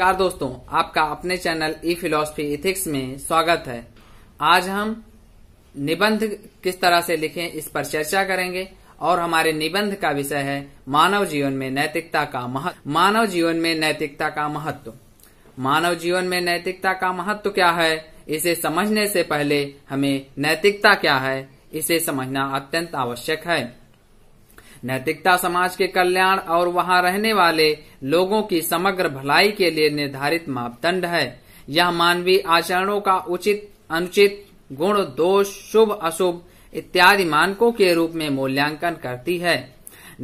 नमस्कार दोस्तों आपका अपने चैनल ई फिलोसफी इथिक्स में स्वागत है आज हम निबंध किस तरह से लिखें इस पर चर्चा करेंगे और हमारे निबंध का विषय है मानव जीवन में नैतिकता का महत्व मानव जीवन में नैतिकता का महत्व मानव जीवन में नैतिकता का महत्व क्या है इसे समझने से पहले हमें नैतिकता क्या है इसे समझना अत्यंत आवश्यक है नैतिकता समाज के कल्याण और वहां रहने वाले लोगों की समग्र भलाई के लिए निर्धारित मापदंड है यह मानवीय आचरणों का उचित अनुचित गुण दोष शुभ अशुभ इत्यादि मानकों के रूप में मूल्यांकन करती है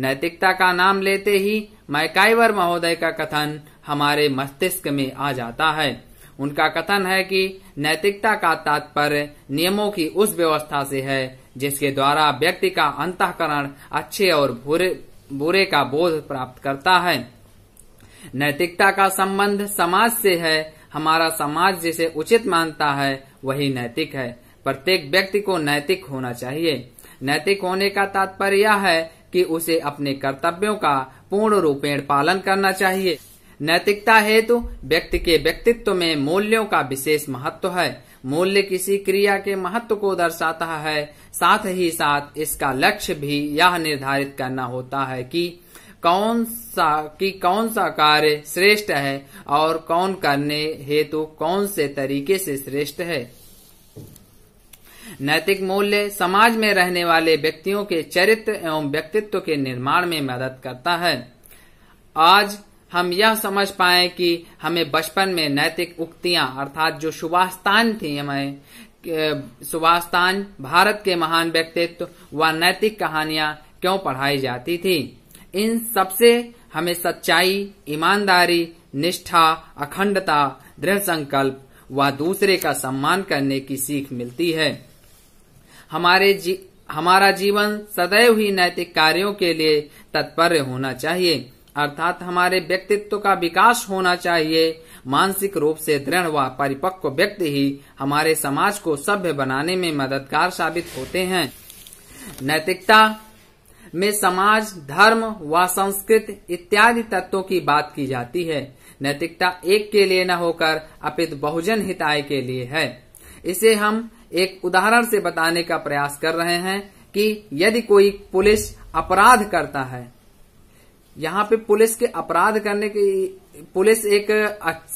नैतिकता का नाम लेते ही मैकाइवर महोदय का कथन हमारे मस्तिष्क में आ जाता है उनका कथन है कि नैतिकता का तात्पर्य नियमों की उस व्यवस्था से है जिसके द्वारा व्यक्ति का अंतकरण अच्छे और बुरे बुरे का बोध प्राप्त करता है नैतिकता का संबंध समाज से है हमारा समाज जिसे उचित मानता है वही नैतिक है प्रत्येक व्यक्ति को नैतिक होना चाहिए नैतिक होने का तात्पर्य यह है कि उसे अपने कर्तव्यों का पूर्ण रूपेण पालन करना चाहिए नैतिकता हेतु तो व्यक्ति के व्यक्तित्व में मूल्यों का विशेष महत्व है मूल्य किसी क्रिया के महत्व को दर्शाता है साथ ही साथ इसका लक्ष्य भी यह निर्धारित करना होता है कि कौन सा कि कौन सा कार्य श्रेष्ठ है और कौन करने हेतु तो कौन से तरीके से श्रेष्ठ है नैतिक मूल्य समाज में रहने वाले व्यक्तियों के चरित्र एवं व्यक्तित्व के निर्माण में मदद करता है आज हम यह समझ पाए कि हमें बचपन में नैतिक उक्तियां अर्थात जो सुभाषतान थी हमें सुभाषतान भारत के महान व्यक्तित्व व नैतिक कहानियां क्यों पढ़ाई जाती थी इन सबसे हमें सच्चाई ईमानदारी निष्ठा अखंडता दृढ़ संकल्प व दूसरे का सम्मान करने की सीख मिलती है हमारे जी, हमारा जीवन सदैव ही नैतिक कार्यों के लिए तत्पर होना चाहिए अर्थात हमारे व्यक्तित्व का विकास होना चाहिए मानसिक रूप से दृढ़ व परिपक्व व्यक्ति ही हमारे समाज को सभ्य बनाने में मददगार साबित होते हैं नैतिकता में समाज धर्म व संस्कृत इत्यादि तत्वों की बात की जाती है नैतिकता एक के लिए न होकर अपित बहुजन हिताय के लिए है इसे हम एक उदाहरण से बताने का प्रयास कर रहे हैं कि यदि कोई पुलिस अपराध करता है यहाँ पे पुलिस के अपराध करने की पुलिस एक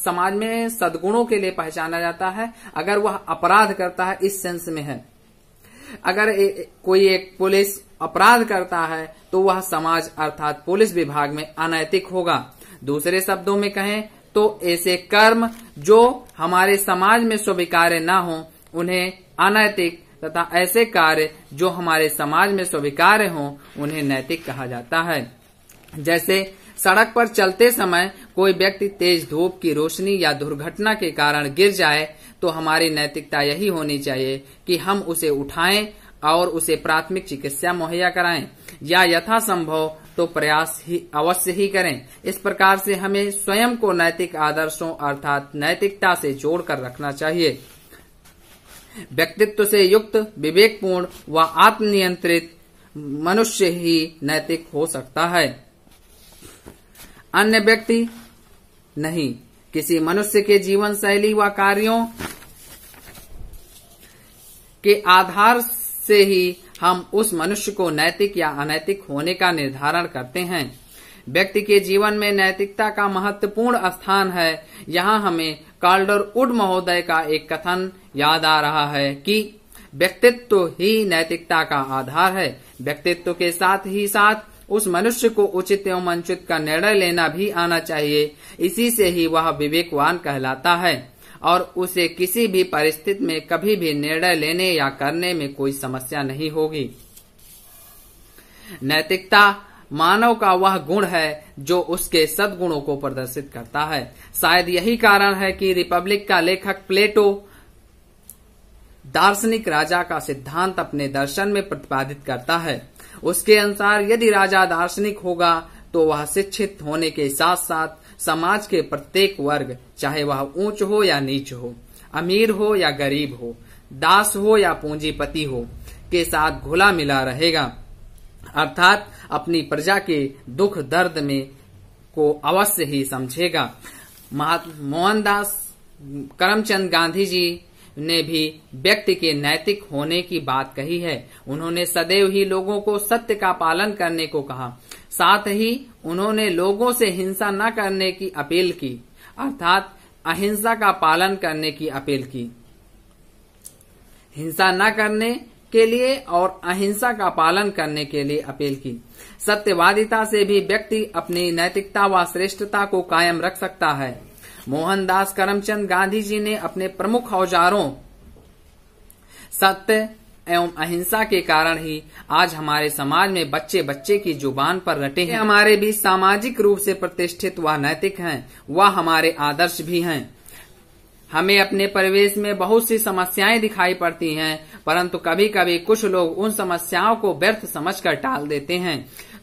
समाज में सदगुणों के लिए पहचाना जाता है अगर वह अपराध करता है इस सेंस में है अगर ए, कोई एक पुलिस अपराध करता है तो वह समाज अर्थात पुलिस विभाग में अनैतिक होगा दूसरे शब्दों में कहें तो ऐसे कर्म जो हमारे समाज में स्वीकार्य न हो उन्हें अनैतिक तथा ऐसे कार्य जो हमारे समाज में स्वीकार्य हो उन्हें नैतिक कहा जाता है जैसे सड़क पर चलते समय कोई व्यक्ति तेज धूप की रोशनी या दुर्घटना के कारण गिर जाए तो हमारी नैतिकता यही होनी चाहिए कि हम उसे उठाएं और उसे प्राथमिक चिकित्सा मुहैया कराएं या यथा संभव तो प्रयास ही अवश्य ही करें इस प्रकार से हमें स्वयं को नैतिक आदर्शों अर्थात नैतिकता से जोड़कर रखना चाहिए व्यक्तित्व से युक्त विवेकपूर्ण व आत्मनियंत्रित मनुष्य ही नैतिक हो सकता है अन्य व्यक्ति नहीं किसी मनुष्य के जीवन शैली व कार्यों के आधार से ही हम उस मनुष्य को नैतिक या अनैतिक होने का निर्धारण करते हैं व्यक्ति के जीवन में नैतिकता का महत्वपूर्ण स्थान है यहाँ हमें कार्डर उड महोदय का एक कथन याद आ रहा है कि व्यक्तित्व ही नैतिकता का आधार है व्यक्तित्व के साथ ही साथ उस मनुष्य को उचित एवं अनुचित का निर्णय लेना भी आना चाहिए इसी से ही वह विवेकवान कहलाता है और उसे किसी भी परिस्थिति में कभी भी निर्णय लेने या करने में कोई समस्या नहीं होगी नैतिकता मानव का वह गुण है जो उसके सद्गुणों को प्रदर्शित करता है शायद यही कारण है कि रिपब्लिक का लेखक प्लेटो दार्शनिक राजा का सिद्धांत अपने दर्शन में प्रतिपादित करता है उसके अनुसार यदि राजा दार्शनिक होगा तो वह शिक्षित होने के साथ साथ समाज के प्रत्येक वर्ग चाहे वह ऊंच हो या नीच हो अमीर हो या गरीब हो दास हो या पूंजीपति हो के साथ घुला मिला रहेगा अर्थात अपनी प्रजा के दुख दर्द में को अवश्य ही समझेगा मोहनदास करमचंद गांधी जी ने भी व्यक्ति के नैतिक होने की बात कही है उन्होंने सदैव ही लोगों को सत्य का पालन करने को कहा साथ ही उन्होंने लोगों से हिंसा न करने की अपील की अर्थात अहिंसा का पालन करने की अपील की हिंसा न करने के लिए और अहिंसा का पालन करने के लिए अपील की सत्यवादिता से भी व्यक्ति अपनी नैतिकता व श्रेष्ठता को कायम रख सकता है मोहनदास करमचंद गांधी जी ने अपने प्रमुख औजारों सत्य एवं अहिंसा के कारण ही आज हमारे समाज में बच्चे बच्चे की जुबान पर रटे हैं हमारे भी सामाजिक रूप से प्रतिष्ठित व नैतिक हैं वह हमारे आदर्श भी हैं हमें अपने परिवेश में बहुत सी समस्याएं दिखाई पड़ती हैं परंतु कभी कभी कुछ लोग उन समस्याओं को व्यर्थ समझकर टाल देते हैं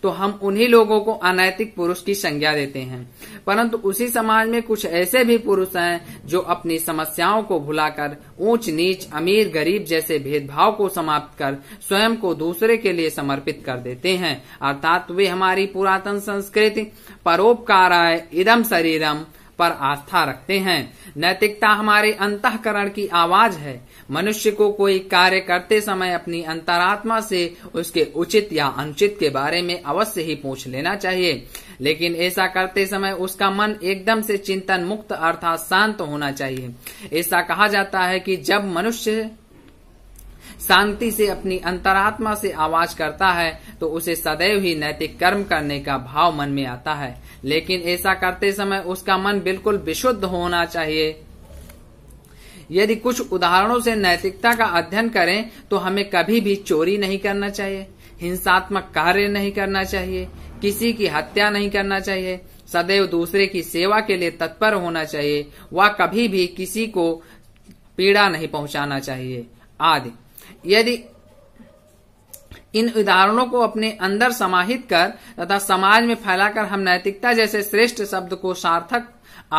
तो हम उन्हीं लोगों को अनैतिक पुरुष की संज्ञा देते हैं परंतु उसी समाज में कुछ ऐसे भी पुरुष हैं जो अपनी समस्याओं को भुलाकर ऊंच नीच अमीर गरीब जैसे भेदभाव को समाप्त कर स्वयं को दूसरे के लिए समर्पित कर देते हैं अर्थात वे हमारी पुरातन संस्कृति परोपकार इदम शरीरम पर आस्था रखते हैं नैतिकता हमारे अंतकरण की आवाज है मनुष्य को कोई कार्य करते समय अपनी अंतरात्मा से उसके उचित या अनुचित के बारे में अवश्य ही पूछ लेना चाहिए लेकिन ऐसा करते समय उसका मन एकदम से चिंतन मुक्त अर्थात शांत होना चाहिए ऐसा कहा जाता है कि जब मनुष्य शांति से अपनी अंतरात्मा से आवाज करता है तो उसे सदैव ही नैतिक कर्म करने का भाव मन में आता है लेकिन ऐसा करते समय उसका मन बिल्कुल विशुद्ध होना चाहिए यदि कुछ उदाहरणों से नैतिकता का अध्ययन करें तो हमें कभी भी चोरी नहीं करना चाहिए हिंसात्मक कार्य नहीं करना चाहिए किसी की हत्या नहीं करना चाहिए सदैव दूसरे की सेवा के लिए तत्पर होना चाहिए व कभी भी किसी को पीड़ा नहीं पहुंचाना चाहिए आदि यदि इन उदाहरणों को अपने अंदर समाहित कर तथा समाज में फैलाकर हम नैतिकता जैसे श्रेष्ठ शब्द को सार्थक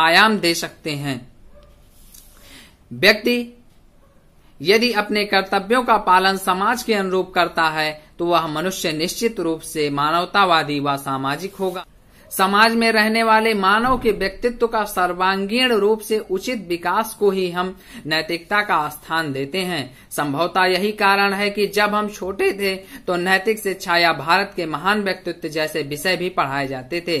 आयाम दे सकते हैं व्यक्ति यदि अपने कर्तव्यों का पालन समाज के अनुरूप करता है तो वह मनुष्य निश्चित रूप से मानवतावादी व सामाजिक होगा समाज में रहने वाले मानव के व्यक्तित्व का सर्वांगीण रूप से उचित विकास को ही हम नैतिकता का स्थान देते हैं संभवतः यही कारण है कि जब हम छोटे थे तो नैतिक शिक्षा या भारत के महान व्यक्तित्व जैसे विषय भी पढ़ाए जाते थे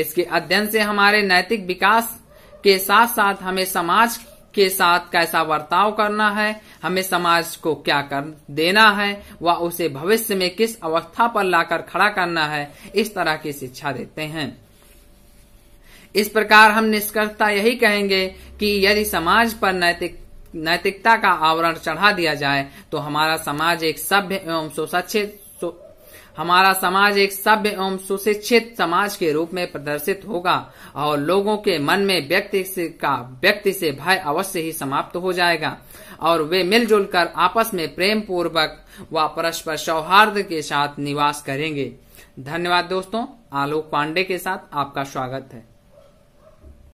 इसके अध्ययन से हमारे नैतिक विकास के साथ साथ हमें समाज के साथ कैसा वर्ताव करना है हमें समाज को क्या कर देना है व उसे भविष्य में किस अवस्था पर लाकर खड़ा करना है इस तरह की शिक्षा देते हैं इस प्रकार हम निष्कर्षता यही कहेंगे कि यदि समाज पर नैतिक नैतिकता का आवरण चढ़ा दिया जाए तो हमारा समाज एक सभ्य एवं हमारा समाज एक सभ्य एवं सुशिक्षित समाज के रूप में प्रदर्शित होगा और लोगों के मन में व्यक्ति से का व्यक्ति से भय अवश्य ही समाप्त हो जाएगा और वे मिलजुल कर आपस में प्रेम पूर्वक व परस्पर सौहार्द के साथ निवास करेंगे धन्यवाद दोस्तों आलोक पांडे के साथ आपका स्वागत है